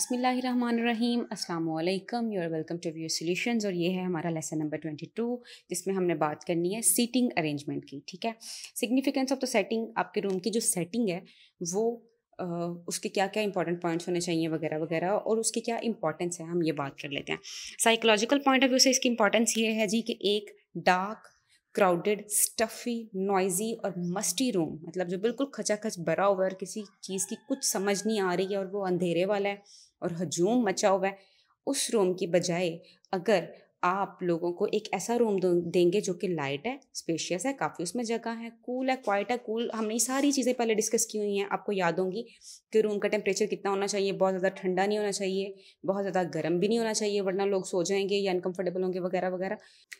बसमीम अल्लाम you are welcome to view solutions और ये है हमारा लेसन नंबर ट्वेंटी टू जिसमें हमने बात करनी है सीटिंग अरेंजमेंट की ठीक है सिग्निफिकेंस ऑफ द सेटिंग आपके रूम की जो सेटिंग है वो आ, उसके क्या क्या इंपॉर्टेंट पॉइंट्स होने चाहिए वगैरह वगैरह और उसकी क्या इंपॉर्टेंस है हम ये बात कर लेते हैं साइकोलॉजिकल पॉइंट ऑफ व्यू से इसकी इंपॉर्टेंस ये है जी कि एक डार्क क्राउडेड स्टफ़ी नॉइजी और मस्टी रूम मतलब जो बिल्कुल खचाखच भरा हुआ है और किसी चीज़ की कुछ समझ नहीं आ रही है और वो अंधेरे वाला है और हजूम मचा हुआ है उस रूम की बजाय अगर आप लोगों को एक ऐसा रूम देंगे जो कि लाइट है स्पेशियस है काफ़ी उसमें जगह है कूल है क्वाइट है कूल हमने सारी चीज़ें पहले डिस्कस की हुई हैं आपको याद होंगी कि रूम का टेम्परेचर कितना होना चाहिए बहुत ज़्यादा ठंडा नहीं होना चाहिए बहुत ज़्यादा गर्म भी नहीं होना चाहिए वरना लोग सो जाएंगे या अनकम्फर्टेबल होंगे वगैरह वगैरह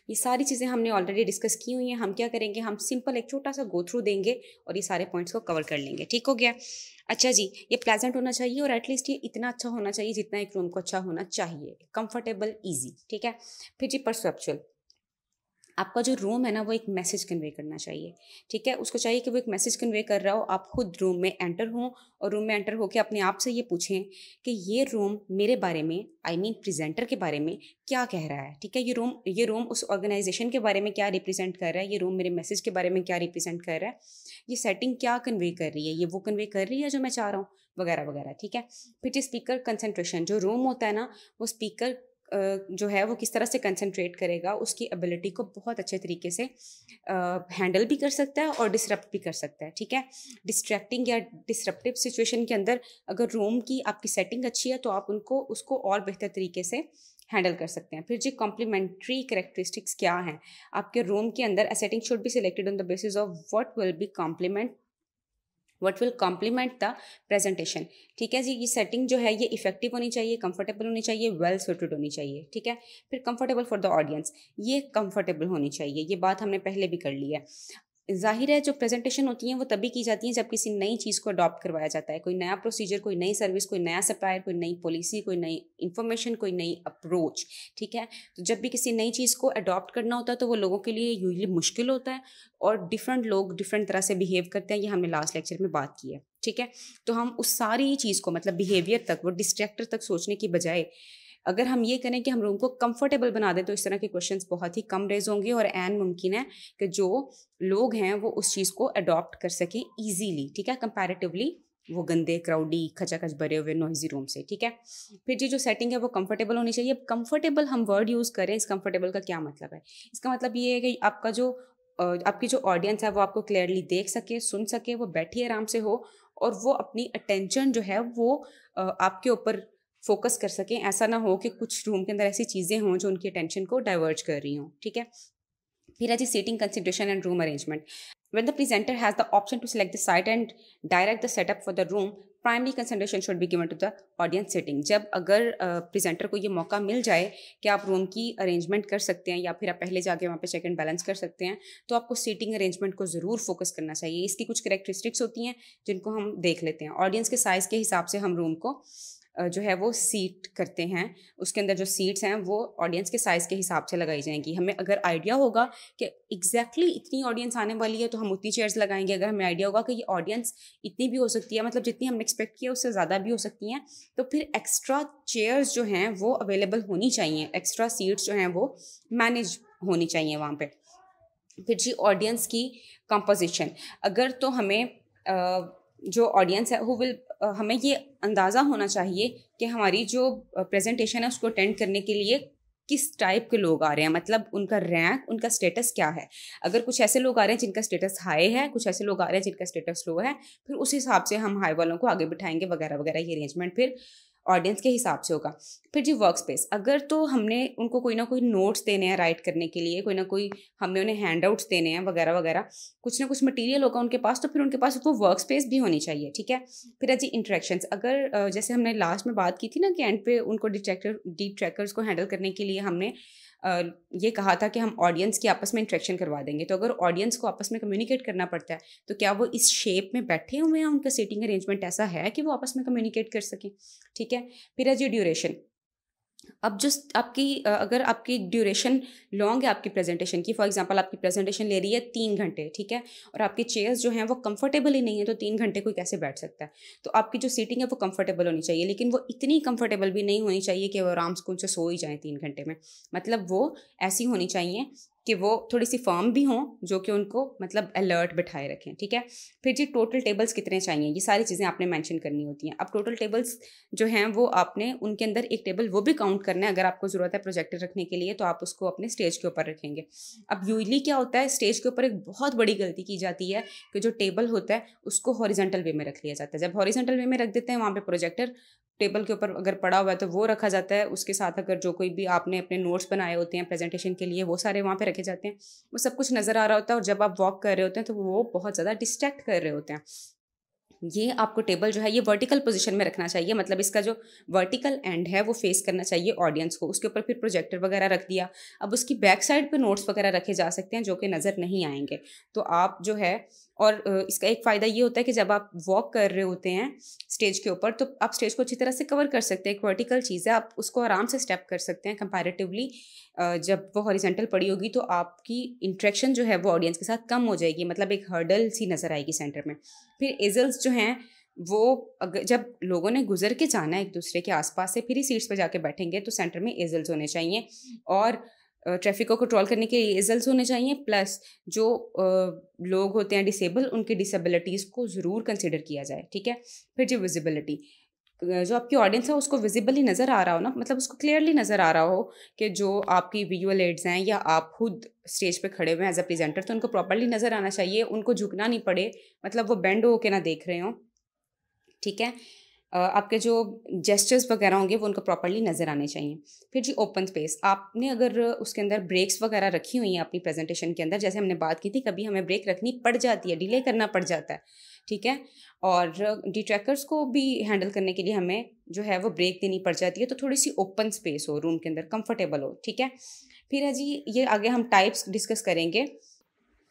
ये सारी चीज़ें हमने ऑलरेडी डिस्कस की हुई हैं हम क्या करेंगे हम सिंपल एक छोटा सा गो थ्रू देंगे और ये सारे पॉइंट्स को कवर कर लेंगे ठीक हो गया अच्छा जी ये प्लेजेंट होना चाहिए और एटलीस्ट ये इतना अच्छा होना चाहिए जितना एक रूम को अच्छा होना चाहिए कंफर्टेबल ईजी ठीक है फिर जी परसेप्चुअल आपका जो रूम है ना वो एक मैसेज कन्वे करना चाहिए ठीक है उसको चाहिए कि वो एक मैसेज कन्वे कर रहा हो आप खुद रूम में एंटर हों और रूम में एंटर होकर अपने आप से ये पूछें कि ये रूम मेरे बारे में आई मीन प्रेजेंटर के बारे में क्या कह रहा है ठीक है ये रूम ये रूम उस ऑर्गेनाइजेशन के बारे में क्या रिप्रेजेंट कर रहा है ये रूम मेरे मैसेज के बारे में क्या रिप्रेजेंट कर रहा है ये सेटिंग क्या कन्वे कर रही है ये वो कन्वे कर रही है जो मैं चाह रहा हूँ वगैरह वगैरह ठीक है फिर स्पीकर कंसनट्रेशन जो रूम होता है ना वो स्पीकर जो है वो किस तरह से कंसंट्रेट करेगा उसकी एबिलिटी को बहुत अच्छे तरीके से हैंडल भी कर सकता है और डिसरप्ट भी कर सकता है ठीक है डिस्ट्रैक्टिंग या डिसरप्टिव सिचुएशन के अंदर अगर रूम की आपकी सेटिंग अच्छी है तो आप उनको उसको और बेहतर तरीके से हैंडल कर सकते हैं फिर जी कॉम्प्लीमेंट्री करेक्टरिस्टिक्स क्या हैं आपके रूम के अंदर a setting should be selected on the basis of what will be complement what will complement the presentation ठीक है जी ये सेटिंग जो है ये इफेक्टिव होनी चाहिए कंफर्टेबल होनी चाहिए वेल सुटेड होनी चाहिए ठीक है फिर कंफर्टेबल फॉर द ऑडियंस ये कंफर्टेबल होनी चाहिए ये बात हमने पहले भी कर ली है जाहिर है जो प्रेजेंटेशन होती हैं वो तभी की जाती हैं जब किसी नई चीज़ को अडॉप्ट करवाया जाता है कोई नया प्रोसीजर कोई नई सर्विस कोई नया सप्लायर कोई नई पॉलिसी कोई नई इन्फॉर्मेशन कोई नई अप्रोच ठीक है तो जब भी किसी नई चीज़ को अडॉप्ट करना होता है तो वो लोगों के लिए यूजली मुश्किल होता है और डिफरेंट लोग डिफरेंट तरह से बिहेव करते हैं ये हमने लास्ट लेक्चर में बात की है ठीक है तो हम उस सारी चीज़ को मतलब बिहेवियर तक वो डिस्ट्रैक्टर तक सोचने की बजाय अगर हम ये करें कि हम रूम को कंफर्टेबल बना दें तो इस तरह के क्वेश्चन बहुत ही कम रेज होंगे और एन मुमकिन है कि जो लोग हैं वो उस चीज़ को अडॉप्ट कर सकें ईजीली ठीक है कंपेरेटिवली वो गंदे क्राउडी खचाखच भरे हुए नॉइजी रूम से ठीक है फिर जी जो सेटिंग है वो कंफर्टेबल होनी चाहिए अब कंफर्टेबल हम वर्ड यूज़ करें इस कंफर्टेबल का क्या मतलब है इसका मतलब ये है कि आपका जो आपकी जो ऑडियंस है वो आपको क्लियरली देख सके सुन सके वो बैठी आराम से हो और वो अपनी अटेंशन जो है वो आपके ऊपर फोकस कर सकें ऐसा ना हो कि कुछ रूम के अंदर ऐसी चीज़ें हों जो उनकी अटेंशन को डाइवर्ट कर रही हों ठीक है फिर है जी seating consideration and room arrangement when the presenter has the option to select the site and direct the setup for the room primary concentration should be given to the audience seating जब अगर presenter को ये मौका मिल जाए कि आप room की arrangement कर सकते हैं या फिर आप पहले जाके वहाँ पे चेक एंड बैलेंस कर सकते हैं तो आपको सीटिंग अरेंजमेंट को ज़रूर फोकस करना चाहिए इसकी कुछ करेक्टरिस्टिक्स होती हैं जिनको हम देख लेते हैं ऑडियंस के साइज़ के हिसाब से हम रूम को जो है वो सीट करते हैं उसके अंदर जो सीट्स हैं वो ऑडियंस के साइज़ के हिसाब से लगाई जाएंगी हमें अगर आइडिया होगा कि एग्जैक्टली exactly इतनी ऑडियंस आने वाली है तो हम उतनी चेयर्स लगाएंगे अगर हमें आइडिया होगा कि ये ऑडियंस इतनी भी हो सकती है मतलब जितनी हमने एक्सपेक्ट किया उससे ज़्यादा भी हो सकती हैं तो फिर एक्स्ट्रा चेयर्स जो हैं वो अवेलेबल होनी चाहिए एक्स्ट्रा सीट्स जो हैं वो मैनेज होनी चाहिए वहाँ पर फिर जी ऑडियंस की कंपोजिशन अगर तो हमें जो ऑडियंस है हु विल हमें ये अंदाज़ा होना चाहिए कि हमारी जो प्रेजेंटेशन है उसको अटेंड करने के लिए किस टाइप के लोग आ रहे हैं मतलब उनका रैंक उनका स्टेटस क्या है अगर कुछ ऐसे लोग आ रहे हैं जिनका स्टेटस हाई है कुछ ऐसे लोग आ रहे हैं जिनका स्टेटस लो है फिर उस हिसाब से हम हाई वालों को आगे बिठाएंगे वगैरह वगैरह ये अरेंजमेंट फिर ऑडियंस के हिसाब से होगा फिर जी वर्क स्पेस अगर तो हमने उनको कोई ना कोई नोट्स देने हैं राइट करने के लिए कोई ना कोई हमने उन्हें हैंड आउट्स देने हैं वगैरह वगैरह कुछ ना कुछ मटेरियल होगा उनके पास तो फिर उनके पास वो वर्क स्पेस भी होनी चाहिए ठीक है फिर जी इंट्रैक्शन अगर जैसे हमने लास्ट में बात की थी ना कि एंड पे उनको डिटेक्टर डीप ट्रैकर्स को हैंडल करने के लिए हमने ये कहा था कि हम ऑडियंस की आपस में इंट्रैक्शन करवा देंगे तो अगर ऑडियंस को आपस में कम्युनिकेट करना पड़ता है तो क्या वो इस शेप में बैठे हुए हैं उनका सीटिंग अरेंजमेंट ऐसा है कि वो आपस में कम्युनिकेट कर सकें ठीक है फिर है जी ड्यूरेशन अब जस्ट आपकी अगर आपकी ड्यूरेशन लॉन्ग है आपकी प्रेजेंटेशन की फॉर एग्जांपल आपकी प्रेजेंटेशन ले रही है तीन घंटे ठीक है और आपकी चेयर्स जो हैं वो कंफर्टेबल ही नहीं है तो तीन घंटे कोई कैसे बैठ सकता है तो आपकी जो सीटिंग है वो कंफर्टेबल होनी चाहिए लेकिन वो इतनी कंफर्टेबल भी नहीं होनी चाहिए कि वो आराम सुकून से सो ही जाए तीन घंटे में मतलब वो ऐसी होनी चाहिए कि वो थोड़ी सी फर्म भी हों जो कि उनको मतलब अलर्ट बिठाए रखें ठीक है फिर जी टोटल टेबल्स कितने चाहिए ये सारी चीज़ें आपने मेंशन करनी होती हैं अब टोटल टेबल्स जो हैं वो आपने उनके अंदर एक टेबल वो भी काउंट करना है अगर आपको ज़रूरत है प्रोजेक्टर रखने के लिए तो आप उसको अपने स्टेज के ऊपर रखेंगे अब यूजली क्या होता है स्टेज के ऊपर एक बहुत बड़ी गलती की जाती है कि जो टेबल होता है उसको हॉरिजेंटल वे में रख लिया जाता है जब हॉरिजेंटल वे में रख देते हैं वहाँ पर प्रोजेक्टर टेबल के ऊपर अगर पड़ा हुआ है तो वो रखा जाता है उसके साथ अगर जो कोई भी आपने अपने नोट्स बनाए होते हैं प्रेजेंटेशन के लिए वो सारे वहाँ पे रखे जाते हैं वो सब कुछ नज़र आ रहा होता है और जब आप वॉक कर रहे होते हैं तो वो बहुत ज़्यादा डिस्ट्रैक्ट कर रहे होते हैं ये आपको टेबल जो है ये वर्टिकल पोजीशन में रखना चाहिए मतलब इसका जो वर्टिकल एंड है वो फेस करना चाहिए ऑडियंस को उसके ऊपर फिर प्रोजेक्टर वगैरह रख दिया अब उसकी बैक साइड पे नोट्स वगैरह रखे जा सकते हैं जो कि नज़र नहीं आएंगे तो आप जो है और इसका एक फ़ायदा ये होता है कि जब आप वॉक कर रहे होते हैं स्टेज के ऊपर तो आप स्टेज को अच्छी तरह से कवर कर सकते हैं एक वर्टिकल चीज़ है आप उसको आराम से स्टेप कर सकते हैं कंपैरेटिवली जब वो हॉरिजेंटल पड़ी होगी तो आपकी इंट्रैक्शन जो है वो ऑडियंस के साथ कम हो जाएगी मतलब एक हर्डल सी नज़र आएगी सेंटर में फिर एजल्स जो हैं वो अगर जब लोगों ने गुजर के जाना है एक दूसरे के आसपास से फिर ही सीट्स पर जाके बैठेंगे तो सेंटर में एजल्स होने चाहिए और ट्रैफिक को कंट्रोल करने के रिजल्ट होने चाहिए प्लस जो लोग होते हैं डिसेबल उनकी डिसेबिलिटीज़ को ज़रूर कंसिडर किया जाए ठीक है फिर जी विजिबिलिटी जो आपकी ऑडियंस है उसको विजिबली नज़र आ रहा हो ना मतलब उसको क्लियरली नज़र आ रहा हो कि जो आपकी विजुअल एड्स हैं या आप खुद स्टेज पे खड़े हुए हैं एज अ प्रेजेंटर तो उनको प्रॉपरली नज़र आना चाहिए उनको झुकना नहीं पड़े मतलब वो बेंड होके ना देख रहे हों ठीक है आपके जो जेस्चर्स वगैरह होंगे वो उनको प्रॉपरली नज़र आने चाहिए फिर जी ओपन स्पेस आपने अगर उसके अंदर ब्रेक्स वगैरह रखी हुई हैं अपनी प्रेजेंटेशन के अंदर जैसे हमने बात की थी कभी हमें ब्रेक रखनी पड़ जाती है डिले करना पड़ जाता है ठीक है और डिट्रैकर्स को भी हैंडल करने के लिए हमें जो है वो ब्रेक देनी पड़ जाती है तो थोड़ी सी ओपन स्पेस हो रूम के अंदर कंफर्टेबल हो ठीक है फिर है जी ये आगे हम टाइप्स डिस्कस करेंगे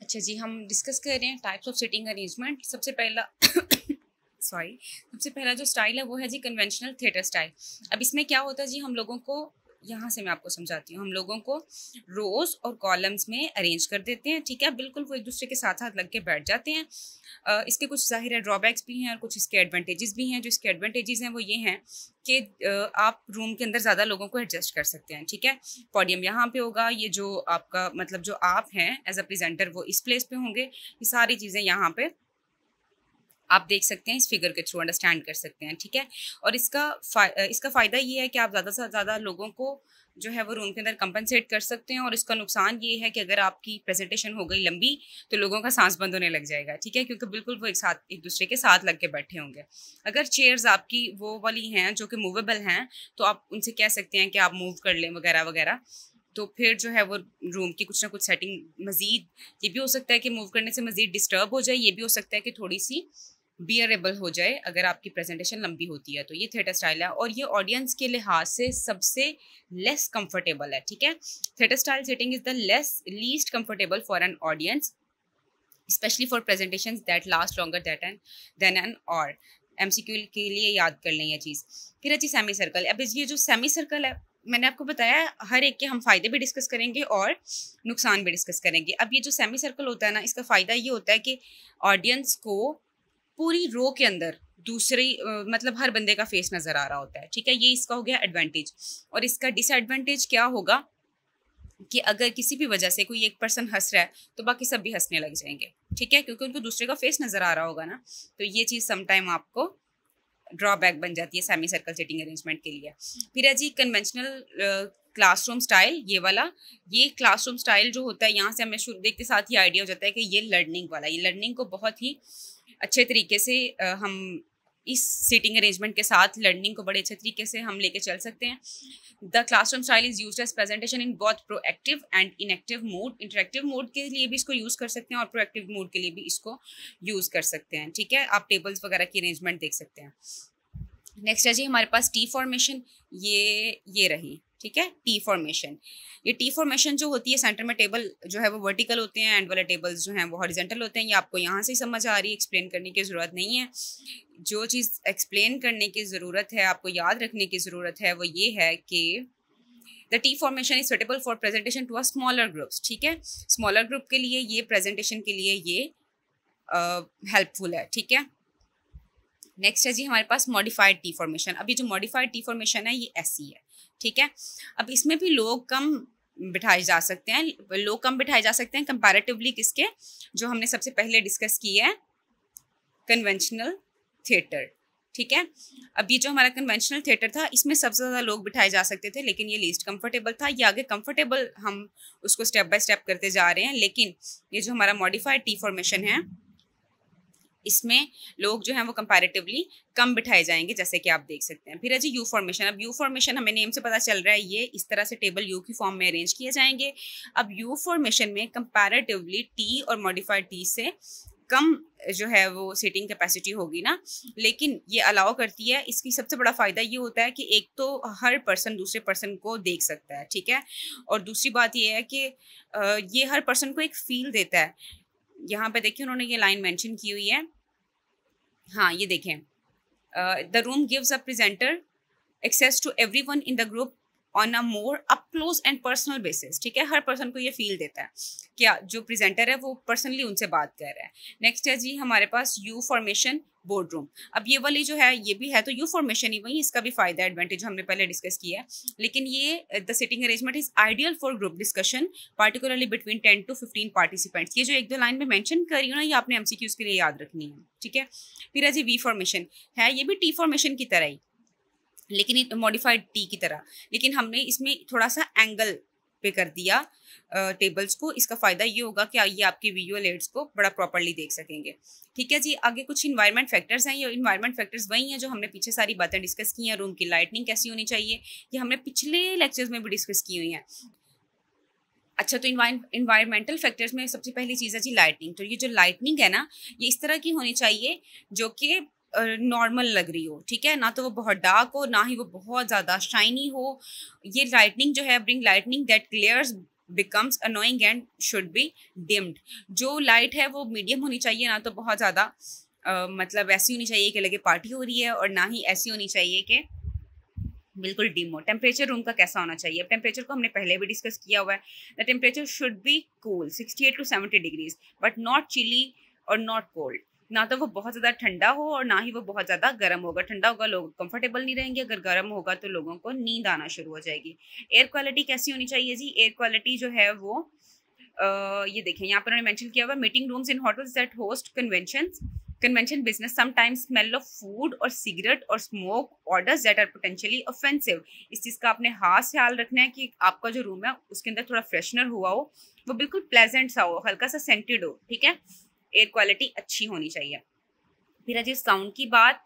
अच्छा जी हम डिस्कस कर रहे हैं टाइप्स ऑफ सिटिंग अरेंजमेंट सबसे पहला सॉरी सबसे पहला जो स्टाइल है वो है जी कन्वेंशनल थिएटर स्टाइल अब इसमें क्या होता है जी हम लोगों को यहाँ से मैं आपको समझाती हूँ हम लोगों को रोज और कॉलम्स में अरेंज कर देते हैं ठीक है बिल्कुल वो एक दूसरे के साथ साथ लग के बैठ जाते हैं इसके कुछ ज़ाहिर है ड्रॉबैक्स भी हैं और कुछ इसके एडवांटेजेस भी हैं जो इसके एडवांटेजेस हैं वो ये हैं कि आप रूम के अंदर ज़्यादा लोगों को एडजस्ट कर सकते हैं ठीक है पोडियम यहाँ पे होगा ये जो आपका मतलब जो आप हैं एज अ प्रेजेंटर वो इस प्लेस पे होंगे ये सारी चीज़ें यहाँ पे आप देख सकते हैं इस फिगर के थ्रू अंडरस्टैंड कर सकते हैं ठीक है और इसका फा, इसका फ़ायदा ये है कि आप ज़्यादा से ज़्यादा लोगों को जो है वो रूम के अंदर कंपनसेट कर सकते हैं और इसका नुकसान ये है कि अगर आपकी प्रेजेंटेशन हो गई लंबी तो लोगों का सांस बंद होने लग जाएगा ठीक है क्योंकि बिल्कुल वो एक साथ एक दूसरे के साथ लग के बैठे होंगे अगर चेयर्स आपकी वो वाली हैं जो कि मूवेबल हैं तो आप उनसे कह सकते हैं कि आप मूव कर लें वगैरह वगैरह तो फिर जो है वो रूम की कुछ ना कुछ सेटिंग मज़ीद ये भी हो सकता है कि मूव करने से मज़ीद डिस्टर्ब हो जाए ये भी हो सकता है कि थोड़ी सी बियरेबल हो जाए अगर आपकी प्रेजेंटेशन लंबी होती है तो ये थिएटर स्टाइल है और ये ऑडियंस के लिहाज से सबसे लेस कंफर्टेबल है ठीक है theatre style setting is the less least comfortable for an audience specially for presentation that last longer that an than an और एम के लिए याद कर लें यह चीज़ फिर अच्छी सेमी सर्कल अब ये जो सेमी सर्कल है मैंने आपको बताया हर एक के हम फ़ायदे भी डिस्कस करेंगे और नुकसान भी डिस्कस करेंगे अब ये जो सेमी सर्कल होता है ना इसका फ़ायदा ये होता है कि ऑडियंस को पूरी रो के अंदर दूसरी मतलब हर बंदे का फेस नज़र आ रहा होता है ठीक है ये इसका हो गया एडवांटेज और इसका डिसएडवांटेज क्या होगा कि अगर किसी भी वजह से कोई एक पर्सन हंस रहा है तो बाकी सब भी हंसने लग जाएंगे ठीक है क्योंकि उनको दूसरे का फेस नज़र आ रहा होगा ना तो ये चीज़ समटाइम आपको ड्रॉबैक बन जाती है सेमी सर्कल सेटिंग अरेंजमेंट के लिए फिर है जी कन्वेंशनल क्लासरूम स्टाइल ये वाला ये क्लासरूम स्टाइल जो होता है यहाँ से हमें शुरू देखते साथ ही आइडिया हो जाता है कि ये लर्निंग वाला ये लर्निंग को बहुत ही अच्छे तरीके से हम इस सीटिंग अरेंजमेंट के साथ लर्निंग को बड़े अच्छे तरीके से हम लेके चल सकते हैं the classroom style is use as presentation in बहुत proactive and inactive mode interactive mode के लिए भी इसको यूज़ कर सकते हैं और प्रोएक्टिव मोड के लिए भी इसको यूज़ कर सकते हैं ठीक है आप टेबल्स वगैरह की अरेंजमेंट देख सकते हैं नेक्स्ट है जी हमारे पास टी फॉर्मेशन ये ये रही ठीक है टी फॉर्मेशन ये टी फॉर्मेशन जो होती है सेंटर में टेबल जो है वो वर्टिकल होते हैं एंड वाले टेबल्स जो हैं वो हॉरिजेंटल होते हैं ये आपको यहाँ से ही समझ आ रही है एक्सप्लेन करने की ज़रूरत नहीं है जो चीज़ एक्सप्लेन करने की ज़रूरत है आपको याद रखने की ज़रूरत है वो ये है कि the T formation is suitable for presentation to a smaller groups ठीक है स्मॉलर ग्रुप के लिए ये प्रेजेंटेशन के लिए ये हेल्पफुल uh, है ठीक है नेक्स्ट है जी हमारे पास मॉडिफाइड टी फॉर्मेशन अब जो मॉडिफाइड टी फॉर्मेशन है ये ऐसी है ठीक है अब इसमें भी लोग कम बिठाए जा सकते हैं लोग कम बिठाए जा सकते हैं कंपैरेटिवली किसके जो हमने सबसे पहले डिस्कस की है कन्वेंशनल थिएटर ठीक है अब ये जो हमारा कन्वेंशनल थिएटर था इसमें सबसे ज़्यादा लोग बिठाए जा सकते थे लेकिन ये लीस्ट कंफर्टेबल था ये आगे कंफर्टेबल हम उसको स्टेप बाय स्टेप करते जा रहे हैं लेकिन ये जो हमारा मॉडिफाइड टी फॉर्मेशन है इसमें लोग जो हैं वो कंपैरेटिवली कम बिठाए जाएंगे जैसे कि आप देख सकते हैं फिर है जी यू फॉर्मेशन अब यू फॉर्मेशन हमें नेम से पता चल रहा है ये इस तरह से टेबल यू की फॉर्म में अरेंज किए जाएंगे अब यू फॉर्मेशन में कंपैरेटिवली टी और मॉडिफाइड टी से कम जो है वो सीटिंग कैपेसिटी होगी ना लेकिन ये अलाउ करती है इसकी सबसे बड़ा फ़ायदा ये होता है कि एक तो हर पर्सन दूसरे पर्सन को देख सकता है ठीक है और दूसरी बात ये है कि ये हर पर्सन को एक फील देता है यहाँ पे देखिए उन्होंने ये लाइन मेंशन की हुई है हाँ ये देखें the room gives a presenter access to everyone in the group on a more up close and personal basis ठीक है हर पर्सन को ये फील देता है क्या जो प्रेजेंटर है वो पर्सनली उनसे बात कर रहा है नेक्स्ट है जी हमारे पास यू फॉर्मेशन बोर्ड रूम अब ये वाली जो है ये भी है तो यू फॉर्मेशन ही वही इसका भी फायदा एडवांटेज हमने पहले डिस्कस किया है लेकिन ये the sitting arrangement is ideal for group discussion particularly between ten to fifteen participants ये जो एक दो लाइन में मैंशन रही हो ना ये आपने एम के लिए याद रखनी है ठीक है फिर अजी वी फॉर्मेशन है ये भी टी फॉर्मेशन की तरह ही लेकिन मॉडिफाइड टी की तरह लेकिन हमने इसमें थोड़ा सा एंगल पे कर दिया टेबल्स को इसका फ़ायदा ये होगा कि ये आपके विजुअल एड्स को बड़ा प्रॉपरली देख सकेंगे ठीक है जी आगे कुछ इन्वायरमेंट फैक्टर्स हैं ये इन्वायरमेंट फैक्टर्स वही हैं जो हमने पीछे सारी बातें डिस्कस की हैं रूम की लाइटनिंग कैसी होनी चाहिए ये हमने पिछले लेक्चर्स में भी डिस्कस की हुई हैं अच्छा तो इन्वायरमेंटल फैक्टर्स में सबसे पहली चीज़ है जी लाइटनिंग तो ये जो लाइटनिंग है ना ये इस तरह की होनी चाहिए जो कि नॉर्मल लग रही हो ठीक है ना तो वो बहुत डार्क हो ना ही वो बहुत ज़्यादा शाइनी हो ये लाइटनिंग जो है bring lighting that clears becomes annoying and should be dimmed जो लाइट है वो मीडियम होनी चाहिए ना तो बहुत ज़्यादा मतलब ऐसी होनी चाहिए कि लगे पार्टी हो रही है और ना ही ऐसी होनी चाहिए कि बिल्कुल डिम हो टेम्परेचर रूम का कैसा होना चाहिए अब टेम्परेचर को हमने पहले भी डिस्कस किया हुआ है the temperature should be cool sixty eight to seventy degrees but not chilly और नॉट कोल्ड ना तो वो बहुत ज़्यादा ठंडा हो और ना ही वो बहुत ज़्यादा गर्म होगा ठंडा होगा लोग कंफर्टेबल नहीं रहेंगे अगर गर्म होगा तो लोगों को नींद आना शुरू हो जाएगी एयर क्वालिटी कैसी होनी चाहिए जी एयर क्वालिटी जो है वो आ, ये देखें यहाँ पर उन्होंने मैंशन किया हुआ meeting rooms in hotels that host convention convention business sometimes smell of food और सिगरेट और smoke orders that are potentially offensive इस चीज़ का आपने खास ख्याल रखना है कि आपका जो रूम है उसके अंदर थोड़ा फ्रेशनर हुआ हो वो बिल्कुल प्लेजेंट सा हो हल्का सा सेंटेड हो ठीक है एयर क्वालिटी अच्छी होनी चाहिए फिर अजय साउंड की बात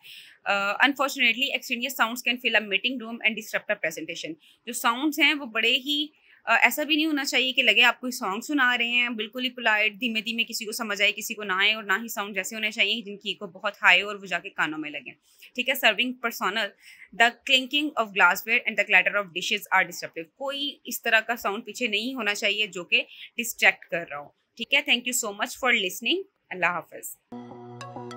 unfortunately extraneous sounds can fill a meeting room and disturb a presentation जो साउंड्स हैं वो बड़े ही uh, ऐसा भी नहीं होना चाहिए कि लगे आप कोई सॉन्ग सुना रहे हैं बिल्कुल ही पोलाइट धीमे धीमे किसी को समझ आए किसी को ना आए और ना ही साउंड जैसे होने चाहिए जिनकी को बहुत हाई और वो जाके कानों में लगे ठीक है serving personnel the clinking of glassware and the clatter of dishes are disruptive कोई इस तरह का साउंड पीछे नहीं होना चाहिए जो कि डिस्ट्रैक्ट कर रहा हो ठीक है thank you so much for listening अल्लाह हाफिज़